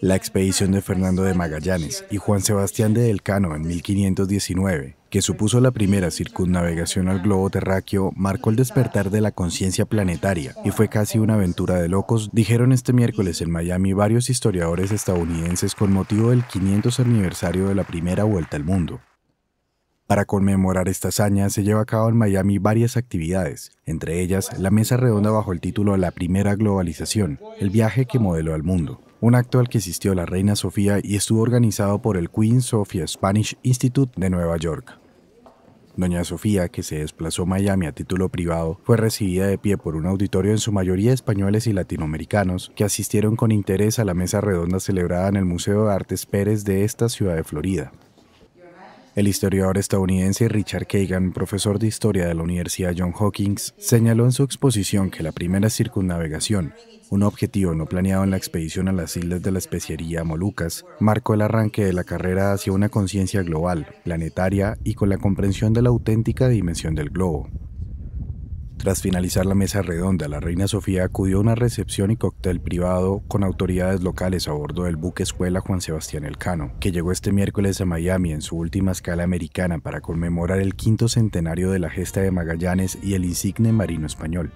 La expedición de Fernando de Magallanes y Juan Sebastián de Elcano en 1519, que supuso la primera circunnavegación al globo terráqueo, marcó el despertar de la conciencia planetaria y fue casi una aventura de locos, dijeron este miércoles en Miami varios historiadores estadounidenses con motivo del 500 aniversario de la primera vuelta al mundo. Para conmemorar esta hazaña se lleva a cabo en Miami varias actividades, entre ellas la mesa redonda bajo el título La primera globalización, el viaje que modeló al mundo un acto al que asistió la reina Sofía y estuvo organizado por el Queen Sofia Spanish Institute de Nueva York. Doña Sofía, que se desplazó a Miami a título privado, fue recibida de pie por un auditorio en su mayoría españoles y latinoamericanos, que asistieron con interés a la mesa redonda celebrada en el Museo de Artes Pérez de esta ciudad de Florida. El historiador estadounidense Richard Kagan, profesor de historia de la Universidad John Hawking, señaló en su exposición que la primera circunnavegación, un objetivo no planeado en la expedición a las islas de la especiería Molucas, marcó el arranque de la carrera hacia una conciencia global, planetaria y con la comprensión de la auténtica dimensión del globo. Tras finalizar la mesa redonda, la reina Sofía acudió a una recepción y cóctel privado con autoridades locales a bordo del buque escuela Juan Sebastián Elcano, que llegó este miércoles a Miami en su última escala americana para conmemorar el quinto centenario de la gesta de Magallanes y el insigne marino español.